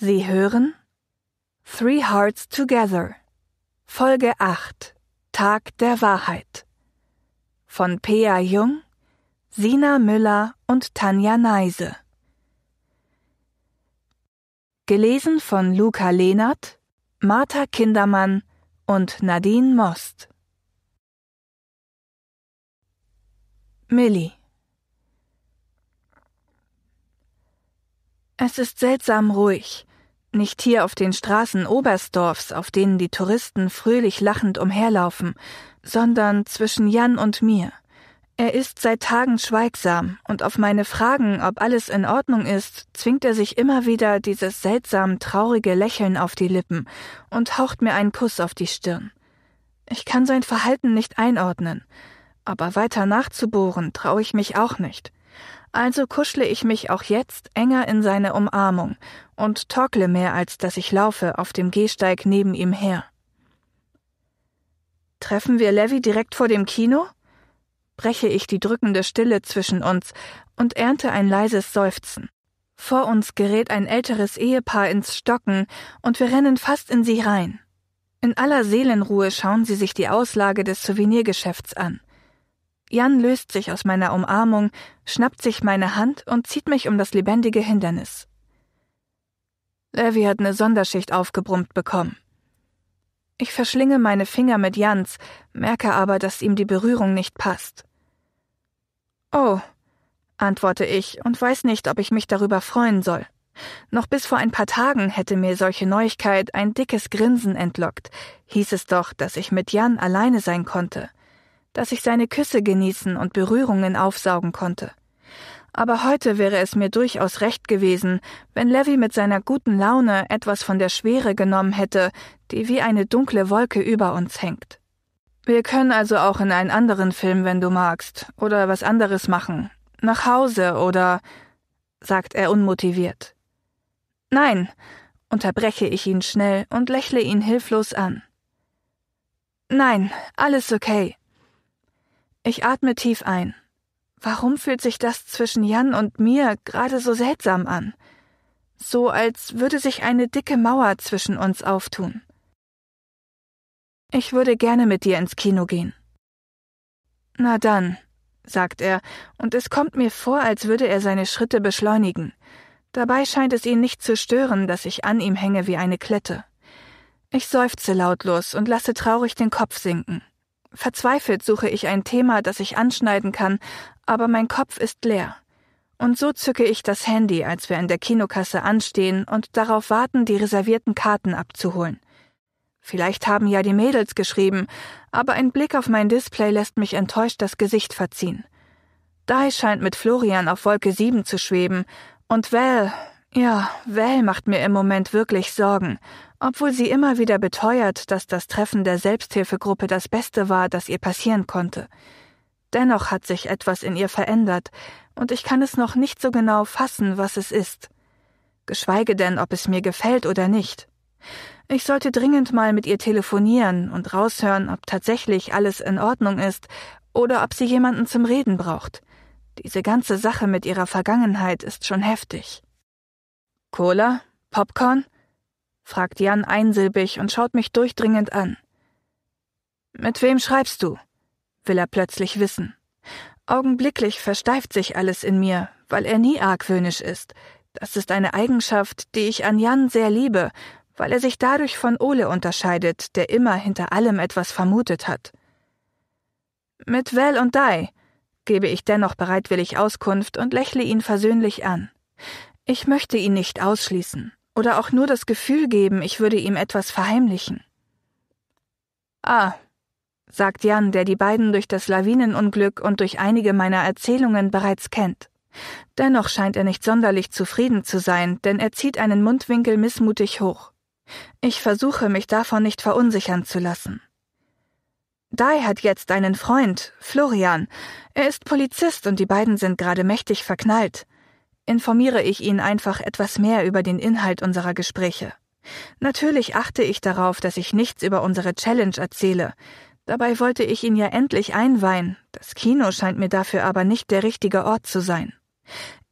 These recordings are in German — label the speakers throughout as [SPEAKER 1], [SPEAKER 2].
[SPEAKER 1] Sie hören Three Hearts Together, Folge 8, Tag der Wahrheit. Von Pea Jung, Sina Müller und Tanja Neise. Gelesen von Luca Lehnert, Martha Kindermann und Nadine Most. Millie Es ist seltsam ruhig. Nicht hier auf den Straßen Oberstdorfs, auf denen die Touristen fröhlich lachend umherlaufen, sondern zwischen Jan und mir. Er ist seit Tagen schweigsam, und auf meine Fragen, ob alles in Ordnung ist, zwingt er sich immer wieder dieses seltsam traurige Lächeln auf die Lippen und haucht mir einen Kuss auf die Stirn. Ich kann sein Verhalten nicht einordnen, aber weiter nachzubohren traue ich mich auch nicht. Also kuschle ich mich auch jetzt enger in seine Umarmung und torkle mehr, als dass ich laufe, auf dem Gehsteig neben ihm her. Treffen wir Levi direkt vor dem Kino? breche ich die drückende Stille zwischen uns und ernte ein leises Seufzen. Vor uns gerät ein älteres Ehepaar ins Stocken und wir rennen fast in sie rein. In aller Seelenruhe schauen sie sich die Auslage des Souvenirgeschäfts an. Jan löst sich aus meiner Umarmung, schnappt sich meine Hand und zieht mich um das lebendige Hindernis. Levi hat eine Sonderschicht aufgebrummt bekommen. Ich verschlinge meine Finger mit Jans, merke aber, dass ihm die Berührung nicht passt. Oh, antworte ich und weiß nicht, ob ich mich darüber freuen soll. Noch bis vor ein paar Tagen hätte mir solche Neuigkeit ein dickes Grinsen entlockt, hieß es doch, dass ich mit Jan alleine sein konnte dass ich seine Küsse genießen und Berührungen aufsaugen konnte. Aber heute wäre es mir durchaus recht gewesen, wenn Levy mit seiner guten Laune etwas von der Schwere genommen hätte, die wie eine dunkle Wolke über uns hängt. Wir können also auch in einen anderen Film, wenn du magst, oder was anderes machen. Nach Hause oder sagt er unmotiviert. Nein, unterbreche ich ihn schnell und lächle ihn hilflos an. Nein, alles okay. Ich atme tief ein. Warum fühlt sich das zwischen Jan und mir gerade so seltsam an? So als würde sich eine dicke Mauer zwischen uns auftun. Ich würde gerne mit dir ins Kino gehen. Na dann, sagt er, und es kommt mir vor, als würde er seine Schritte beschleunigen. Dabei scheint es ihn nicht zu stören, dass ich an ihm hänge wie eine Klette. Ich seufze lautlos und lasse traurig den Kopf sinken. Verzweifelt suche ich ein Thema, das ich anschneiden kann, aber mein Kopf ist leer. Und so zücke ich das Handy, als wir in der Kinokasse anstehen und darauf warten, die reservierten Karten abzuholen. Vielleicht haben ja die Mädels geschrieben, aber ein Blick auf mein Display lässt mich enttäuscht das Gesicht verziehen. Dai scheint mit Florian auf Wolke 7 zu schweben und Val, ja, Well macht mir im Moment wirklich Sorgen, obwohl sie immer wieder beteuert, dass das Treffen der Selbsthilfegruppe das Beste war, das ihr passieren konnte. Dennoch hat sich etwas in ihr verändert, und ich kann es noch nicht so genau fassen, was es ist. Geschweige denn, ob es mir gefällt oder nicht. Ich sollte dringend mal mit ihr telefonieren und raushören, ob tatsächlich alles in Ordnung ist oder ob sie jemanden zum Reden braucht. Diese ganze Sache mit ihrer Vergangenheit ist schon heftig. Cola? Popcorn? fragt Jan einsilbig und schaut mich durchdringend an. Mit wem schreibst du? will er plötzlich wissen. Augenblicklich versteift sich alles in mir, weil er nie argwöhnisch ist. Das ist eine Eigenschaft, die ich an Jan sehr liebe, weil er sich dadurch von Ole unterscheidet, der immer hinter allem etwas vermutet hat. Mit Well und Dai gebe ich dennoch bereitwillig Auskunft und lächle ihn versöhnlich an. Ich möchte ihn nicht ausschließen oder auch nur das Gefühl geben, ich würde ihm etwas verheimlichen. Ah, sagt Jan, der die beiden durch das Lawinenunglück und durch einige meiner Erzählungen bereits kennt. Dennoch scheint er nicht sonderlich zufrieden zu sein, denn er zieht einen Mundwinkel missmutig hoch. Ich versuche, mich davon nicht verunsichern zu lassen. Dai hat jetzt einen Freund, Florian. Er ist Polizist und die beiden sind gerade mächtig verknallt informiere ich ihn einfach etwas mehr über den Inhalt unserer Gespräche. Natürlich achte ich darauf, dass ich nichts über unsere Challenge erzähle. Dabei wollte ich ihn ja endlich einweihen, das Kino scheint mir dafür aber nicht der richtige Ort zu sein.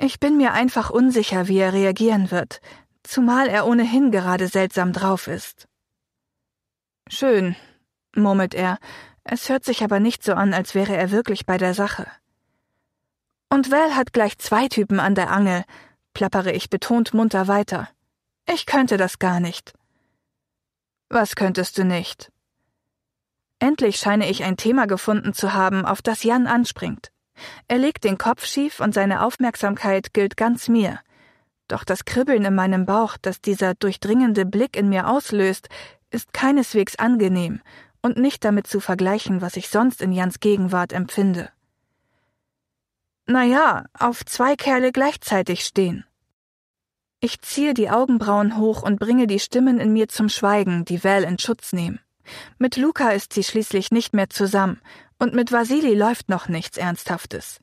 [SPEAKER 1] Ich bin mir einfach unsicher, wie er reagieren wird, zumal er ohnehin gerade seltsam drauf ist. Schön, murmelt er, es hört sich aber nicht so an, als wäre er wirklich bei der Sache. Und Val hat gleich zwei Typen an der Angel, plappere ich betont munter weiter. Ich könnte das gar nicht. Was könntest du nicht? Endlich scheine ich ein Thema gefunden zu haben, auf das Jan anspringt. Er legt den Kopf schief und seine Aufmerksamkeit gilt ganz mir. Doch das Kribbeln in meinem Bauch, das dieser durchdringende Blick in mir auslöst, ist keineswegs angenehm und nicht damit zu vergleichen, was ich sonst in Jans Gegenwart empfinde naja, auf zwei Kerle gleichzeitig stehen. Ich ziehe die Augenbrauen hoch und bringe die Stimmen in mir zum Schweigen, die Val in Schutz nehmen. Mit Luca ist sie schließlich nicht mehr zusammen, und mit Vasili läuft noch nichts Ernsthaftes.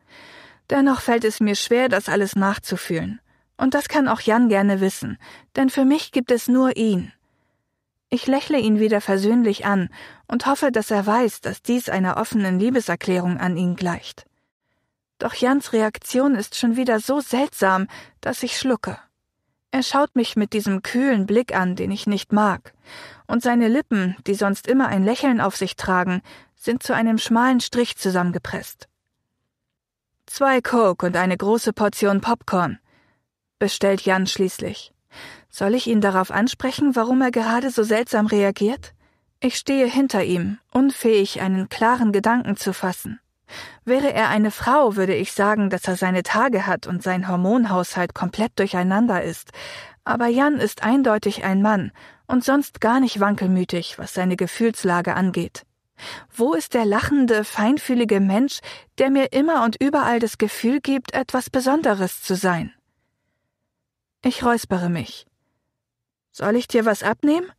[SPEAKER 1] Dennoch fällt es mir schwer, das alles nachzufühlen. Und das kann auch Jan gerne wissen, denn für mich gibt es nur ihn. Ich lächle ihn wieder versöhnlich an und hoffe, dass er weiß, dass dies einer offenen Liebeserklärung an ihn gleicht. Doch Jans Reaktion ist schon wieder so seltsam, dass ich schlucke. Er schaut mich mit diesem kühlen Blick an, den ich nicht mag, und seine Lippen, die sonst immer ein Lächeln auf sich tragen, sind zu einem schmalen Strich zusammengepresst. Zwei Coke und eine große Portion Popcorn, bestellt Jan schließlich. Soll ich ihn darauf ansprechen, warum er gerade so seltsam reagiert? Ich stehe hinter ihm, unfähig, einen klaren Gedanken zu fassen. Wäre er eine Frau, würde ich sagen, dass er seine Tage hat und sein Hormonhaushalt komplett durcheinander ist. Aber Jan ist eindeutig ein Mann und sonst gar nicht wankelmütig, was seine Gefühlslage angeht. Wo ist der lachende, feinfühlige Mensch, der mir immer und überall das Gefühl gibt, etwas Besonderes zu sein? Ich räuspere mich. Soll ich dir was abnehmen?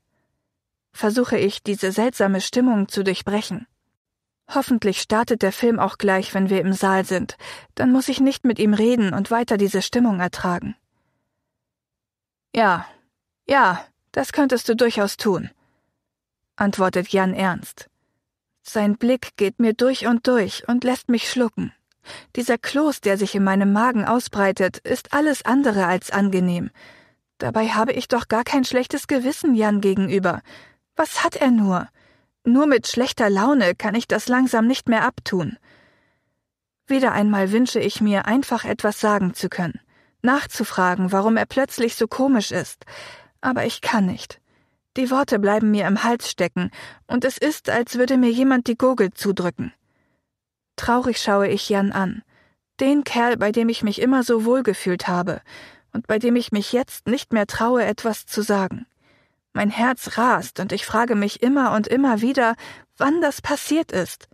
[SPEAKER 1] Versuche ich, diese seltsame Stimmung zu durchbrechen. Hoffentlich startet der Film auch gleich, wenn wir im Saal sind. Dann muss ich nicht mit ihm reden und weiter diese Stimmung ertragen. Ja, ja, das könntest du durchaus tun, antwortet Jan ernst. Sein Blick geht mir durch und durch und lässt mich schlucken. Dieser Kloß, der sich in meinem Magen ausbreitet, ist alles andere als angenehm. Dabei habe ich doch gar kein schlechtes Gewissen Jan gegenüber. Was hat er nur? Nur mit schlechter Laune kann ich das langsam nicht mehr abtun. Wieder einmal wünsche ich mir, einfach etwas sagen zu können, nachzufragen, warum er plötzlich so komisch ist, aber ich kann nicht. Die Worte bleiben mir im Hals stecken, und es ist, als würde mir jemand die Gurgel zudrücken. Traurig schaue ich Jan an, den Kerl, bei dem ich mich immer so wohlgefühlt habe, und bei dem ich mich jetzt nicht mehr traue, etwas zu sagen. Mein Herz rast und ich frage mich immer und immer wieder, wann das passiert ist.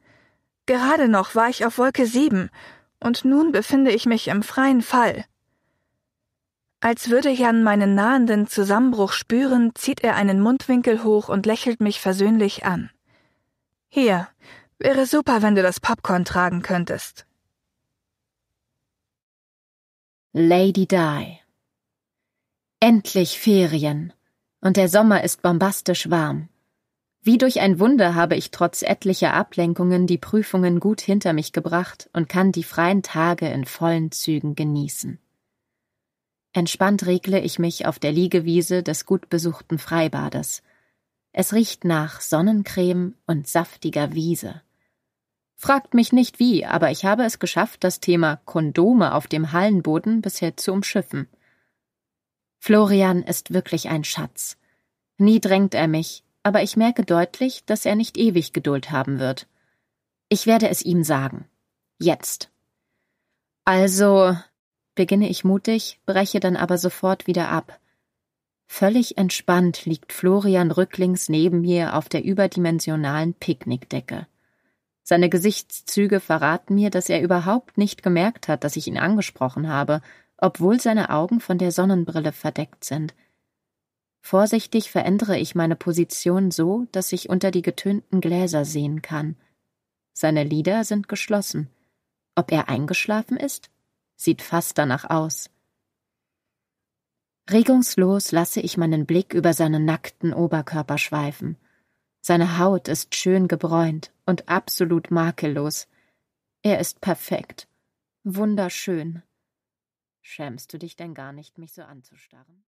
[SPEAKER 1] Gerade noch war ich auf Wolke sieben, und nun befinde ich mich im freien Fall. Als würde Jan meinen nahenden Zusammenbruch spüren, zieht er einen Mundwinkel hoch und lächelt mich versöhnlich an. Hier, wäre super, wenn du das Popcorn tragen könntest.
[SPEAKER 2] Lady Di.
[SPEAKER 1] Endlich
[SPEAKER 2] Ferien und der Sommer ist bombastisch warm. Wie durch ein Wunder habe ich trotz etlicher Ablenkungen die Prüfungen gut hinter mich gebracht und kann die freien Tage in vollen Zügen genießen. Entspannt regle ich mich auf der Liegewiese des gut besuchten Freibades. Es riecht nach Sonnencreme und saftiger Wiese. Fragt mich nicht wie, aber ich habe es geschafft, das Thema Kondome auf dem Hallenboden bisher zu umschiffen. Florian ist wirklich ein Schatz. Nie drängt er mich, aber ich merke deutlich, dass er nicht ewig Geduld haben wird. Ich werde es ihm sagen. Jetzt. Also, beginne ich mutig, breche dann aber sofort wieder ab. Völlig entspannt liegt Florian rücklings neben mir auf der überdimensionalen Picknickdecke. Seine Gesichtszüge verraten mir, dass er überhaupt nicht gemerkt hat, dass ich ihn angesprochen habe obwohl seine Augen von der Sonnenbrille verdeckt sind. Vorsichtig verändere ich meine Position so, dass ich unter die getönten Gläser sehen kann. Seine Lider sind geschlossen. Ob er eingeschlafen ist? Sieht fast danach aus. Regungslos lasse ich meinen Blick über seinen nackten Oberkörper schweifen. Seine Haut ist schön gebräunt und absolut makellos. Er ist perfekt, wunderschön. Schämst du dich denn gar nicht, mich so anzustarren?